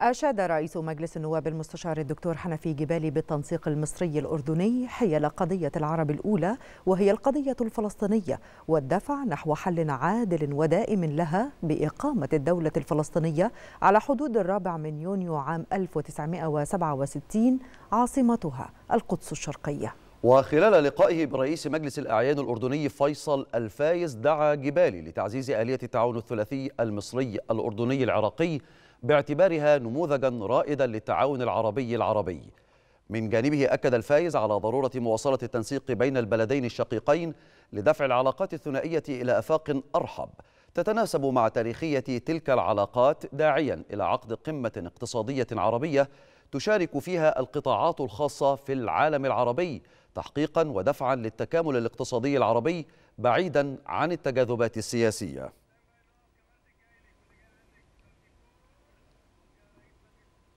أشاد رئيس مجلس النواب المستشار الدكتور حنفي جبالي بالتنسيق المصري الأردني حيال قضية العرب الأولى وهي القضية الفلسطينية والدفع نحو حل عادل ودائم لها بإقامة الدولة الفلسطينية على حدود الرابع من يونيو عام 1967 عاصمتها القدس الشرقية وخلال لقائه برئيس مجلس الأعيان الأردني فيصل الفايز دعا جبالي لتعزيز آلية التعاون الثلاثي المصري الأردني العراقي باعتبارها نموذجا رائدا للتعاون العربي العربي من جانبه أكد الفايز على ضرورة مواصلة التنسيق بين البلدين الشقيقين لدفع العلاقات الثنائية إلى أفاق أرحب تتناسب مع تاريخية تلك العلاقات داعيا إلى عقد قمة اقتصادية عربية تشارك فيها القطاعات الخاصة في العالم العربي تحقيقا ودفعا للتكامل الاقتصادي العربي بعيدا عن التجاذبات السياسية